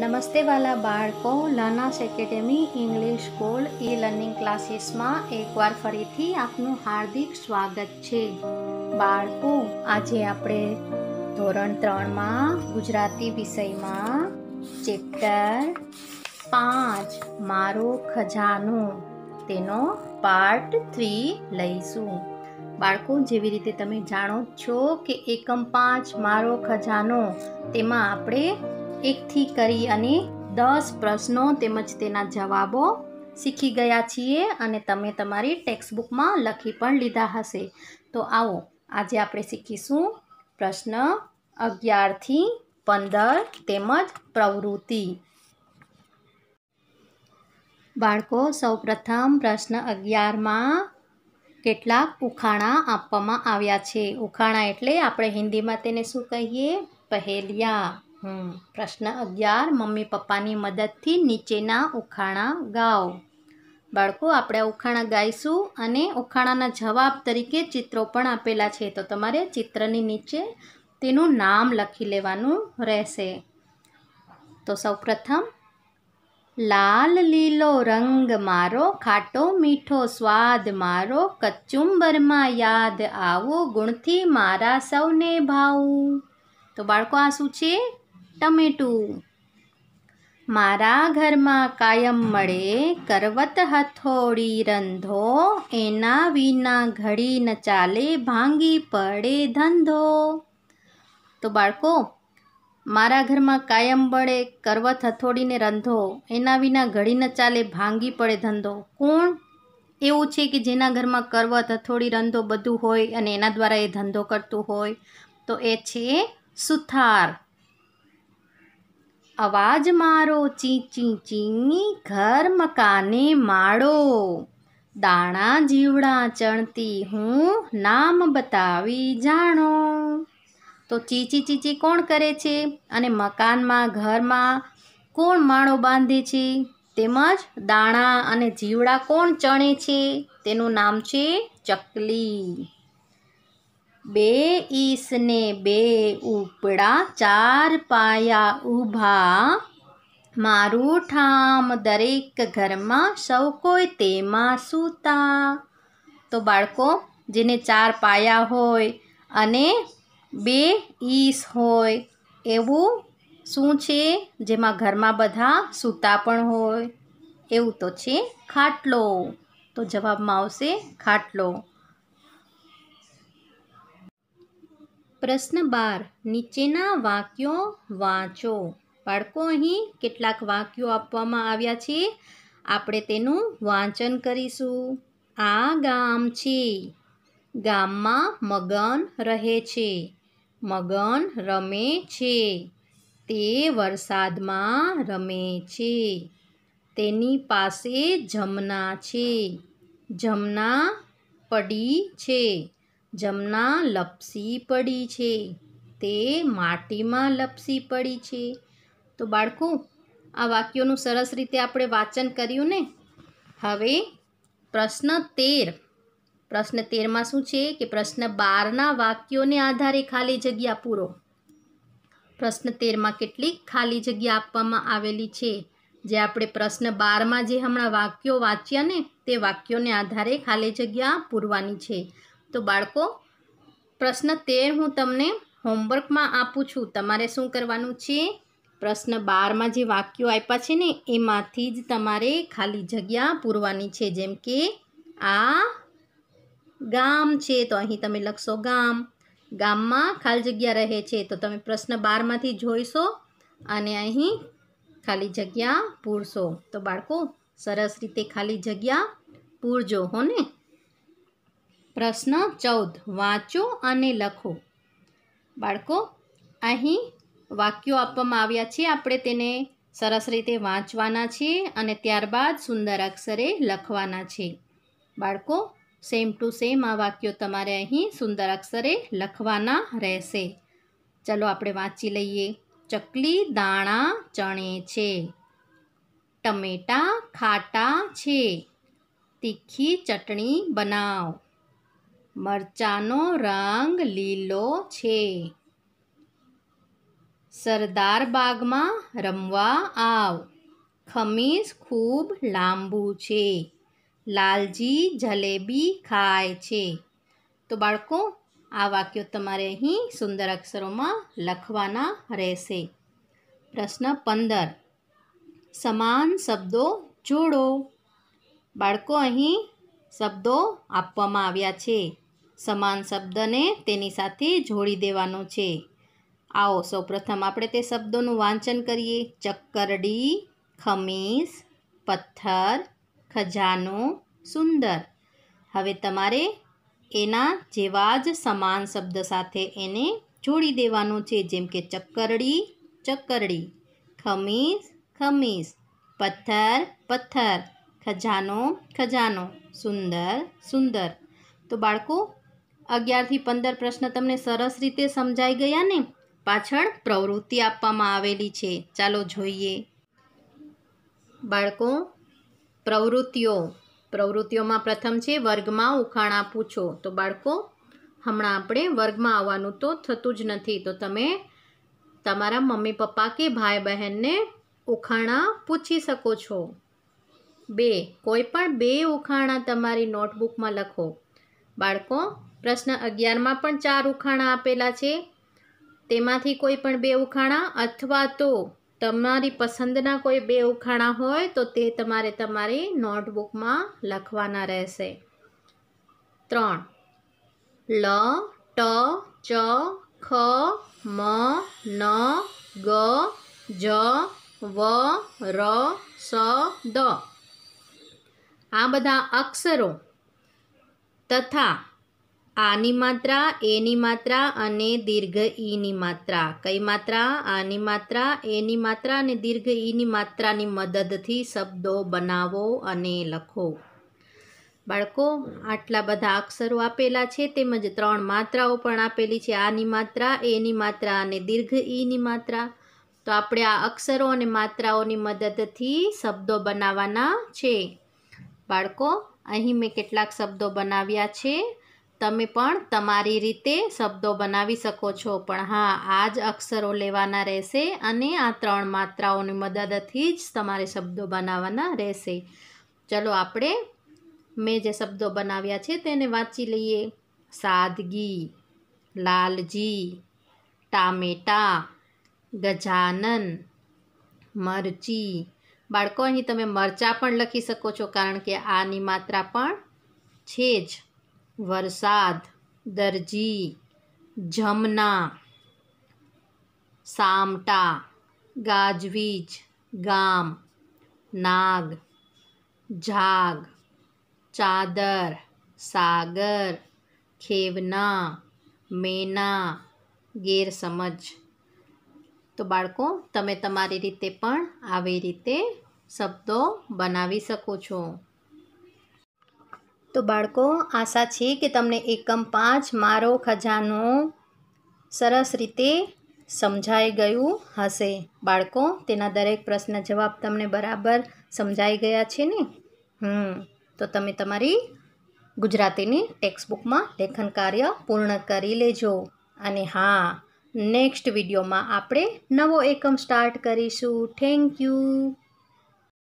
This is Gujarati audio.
નમસ્તે વાલા બાળકો Learners Academy English School e learning ક્લાસીસમાં એકવાર ફરીથી આપનું હાર્દિક સ્વાગત છે બાળકો આજે આપણે ધોરણ ત્રણમાં ગુજરાતી વિષયમાં ચેપ્ટર પાંચ મારો ખજાનો તેનો પાર્ટ થ્રી લઈશું બાળકો જેવી રીતે તમે જાણો છો કે એકમ પાંચ મારો ખજાનો તેમાં આપણે એકથી કરી અને દસ પ્રશ્નો તેમજ તેના જવાબો શીખી ગયા છીએ અને તમે તમારી ટેક્સ્ટ બુકમાં લખી પણ લીધા હશે તો આવો આજે આપણે શીખીશું પ્રશ્ન અગિયારથી પંદર તેમજ પ્રવૃત્તિ બાળકો સૌપ્રથમ પ્રશ્ન અગિયારમાં કેટલાક ઉખાણા આપવામાં આવ્યા છે ઉખાણા એટલે આપણે હિન્દીમાં તેને શું કહીએ પહેલિયા પ્રશ્ન અગિયાર મમ્મી પપ્પાની મદદથી નીચેના ઉખાણા ગાઓ બાળકો આપણે ઉખાણા ગાઈશું અને ઉખાણાના જવાબ તરીકે ચિત્રો પણ આપેલા છે તો તમારે ચિત્રની નીચે તેનું નામ લખી લેવાનું રહેશે તો સૌપ્રથમ લાલ લીલો રંગ મારો ખાટો મીઠો સ્વાદ મારો કચુંબરમાં યાદ આવો ગુણથી મારા સૌને ભાવું તો બાળકો આ શું છે ટમેટું મારા ઘરમાં કાયમ મળે કરવત હથોડી રંધો એના વિના ઘડી ન ચાલે ભાંગી પડે ધંધો તો બાળકો મારા ઘરમાં કાયમ બળે કરવત હથોડીને રંધો એના વિના ઘડી ન ચાલે ભાંગી પડે ધંધો કોણ એવું છે કે જેના ઘરમાં કરવત હથોડી રંધો બધું હોય અને એના દ્વારા એ ધંધો કરતું હોય તો એ છે સુથાર અવાજ મારો ચી ચી ચી ઘર મકાને માળો દાણા જીવડા ચણતી હું નામ બતાવી જાણો તો ચીચી ચીચી કોણ કરે છે અને મકાનમાં ઘરમાં કોણ માળો બાંધે છે તેમજ દાણા અને જીવડા કોણ ચણે છે તેનું નામ છે ચકલી બે ઈસને બે ઉપડા ચાર પાયા ઊભા મારું ઠામ દરેક ઘરમાં સૌ કોઈ તેમાં સૂતા તો બાળકો જેને ચાર પાયા હોય અને બે ઈસ હોય એવું શું છે જેમાં ઘરમાં બધા સૂતા પણ હોય એવું તો છે ખાટલો તો જવાબમાં આવશે ખાટલો પ્રશ્ન બાર નીચેના વાક્યો વાંચો બાળકો અહીં કેટલાક વાક્યો આપવામાં આવ્યા છે આપણે તેનું વાંચન કરીશું આ ગામ છે ગામમાં મગન રહે છે મગન રમે છે તે વરસાદમાં રમે છે તેની પાસે જમના છે જમના પડી છે જમના લપસી પડી છે તે માટીમાં લપસી પડી છે તો બાળકો આ વાક્યોનું સરસ રીતે આપણે વાંચન કર્યું ને હવે પ્રશ્ન તેર પ્રશ્ન તેરમાં શું છે કે પ્રશ્ન બારના વાક્યોને આધારે ખાલી જગ્યા પૂરો પ્રશ્ન તેરમાં કેટલીક ખાલી જગ્યા આપવામાં આવેલી છે જે આપણે પ્રશ્ન બારમાં જે હમણાં વાક્યો વાંચ્યા ને તે વાક્યોને આધારે ખાલી જગ્યા પૂરવાની છે તો બાળકો પ્રશ્ન તેર હું તમને હોમવર્કમાં આપું છું તમારે શું કરવાનું છે પ્રશ્ન બારમાં જે વાક્યો આપ્યા છે ને એમાંથી જ તમારે ખાલી જગ્યા પૂરવાની છે જેમ કે આ ગામ છે તો અહીં તમે લખશો ગામ ગામમાં ખાલી જગ્યા રહે છે તો તમે પ્રશ્ન બારમાંથી જોઈશો અને અહીં ખાલી જગ્યા પૂરશો તો બાળકો સરસ રીતે ખાલી જગ્યા પૂરજો હો ને પ્રશ્ન ચૌદ વાંચો અને લખો બાળકો અહીં વાક્યો આપવામાં આવ્યા છે આપણે તેને સરસ રીતે વાંચવાના છે અને ત્યારબાદ સુંદર અક્ષરે લખવાના છે બાળકો સેમ ટુ સેમ આ વાક્યો તમારે અહીં સુંદર અક્ષરે લખવાના રહેશે ચલો આપણે વાંચી લઈએ ચકલી દાણા ચણે છે ટમેટા ખાટા છે તીખી ચટણી બનાવ મરચાનો રંગ લીલો છે સરદાર બાગમાં રમવા આવ ખમીસ ખૂબ લાંબુ છે લાલજી જલેબી ખાય છે તો બાળકો આ વાક્યો તમારે અહીં સુંદર અક્ષરોમાં લખવાના રહેશે પ્રશ્ન પંદર સમાન શબ્દો જોડો બાળકો અહીં શબ્દો આપવામાં આવ્યા છે સમાન શબ્દને તેની સાથે જોડી દેવાનો છે આવો સૌપ્રથમ આપણે તે શબ્દોનું વાંચન કરીએ ચક્કરડી ખમીસ પથ્થર ખજાનો સુંદર હવે તમારે એના જેવા જ સમાન શબ્દ સાથે એને જોડી દેવાનો છે જેમ કે ચક્કરડી ચક્કરડી ખમીસ ખમીસ પથ્થર પથ્થર ખજાનો ખજાનો સુંદર સુંદર તો બાળકો અગિયારથી પંદર પ્રશ્ન તમને સરસ રીતે સમજાઈ ગયા ને પાછળ પ્રવૃત્તિ આપવામાં આવેલી છે ચાલો જોઈએ બાળકો પ્રવૃત્તિઓ પ્રવૃત્તિઓમાં પ્રથમ છે વર્ગમાં ઉખાણા પૂછો તો બાળકો હમણાં આપણે વર્ગમાં આવવાનું તો થતું જ નથી તો તમે તમારા મમ્મી પપ્પા કે ભાઈ બહેનને ઉખાણા પૂછી શકો છો બે કોઈ પણ બે ઉખાણા તમારી નોટબુકમાં લખો બાળકો પ્રશ્ન અગિયારમાં પણ ચાર ઉખાણા આપેલા છે તેમાંથી કોઈ પણ બે ઉખાણા અથવા તો તમારી પસંદના કોઈ બે ઉખાણા હોય તો તે તમારે તમારી નોટબુકમાં લખવાના રહેશે ત્રણ લ ટ ચ ખ મ ન ગ જ વ ર સ દ આ બધા અક્ષરો તથા આની માત્રા એની માત્રા અને દીર્ઘ ઈની માત્રા કઈ માત્રા આની માત્રા એની માત્રા અને દીર્ઘ ઈની માત્રાની મદદથી શબ્દો બનાવો અને લખો બાળકો આટલા બધા અક્ષરો આપેલા છે તેમજ ત્રણ માત્રાઓ પણ આપેલી છે આની માત્રા એની માત્રા અને દીર્ઘ ઈની માત્રા તો આપણે આ અક્ષરો અને માત્રાઓની મદદથી શબ્દો બનાવવાના છે બાળકો અહીં મેં કેટલાક શબ્દો બનાવ્યા છે તમે પણ તમારી રીતે શબ્દો બનાવી શકો છો પણ હા આ જ અક્ષરો લેવાના રહેશે અને આ ત્રણ માત્રાઓની મદદથી જ તમારે શબ્દો બનાવવાના રહેશે ચલો આપણે મેં જે શબ્દો બનાવ્યા છે તેને વાંચી લઈએ સાદગી લાલજી ટામેટા ગજાનન મરચી બાળકો અહીં તમે મરચાં પણ લખી શકો છો કારણ કે આની માત્રા પણ છે જ વરસાદ દરજી જમના સામટા ગાજવીજ ગામ નાગ જાગ ચાદર સાગર ખેવના મેના ગેરસમજ તો બાળકો તમે તમારી રીતે પણ આવી રીતે શબ્દો બનાવી શકો છો તો બાળકો આશા છે કે તમને એકમ પાંચ મારો ખજાનો સરસ રીતે સમજાઈ ગયું હશે બાળકો તેના દરેક પ્રશ્ન જવાબ તમને બરાબર સમજાઈ ગયા છે ને હમ તો તમે તમારી ગુજરાતીની ટેક્સ્ટબુકમાં લેખન કાર્ય પૂર્ણ કરી લેજો અને હા નેક્સ્ટ વિડીયોમાં આપણે નવો એકમ સ્ટાર્ટ કરીશું થેન્ક યુ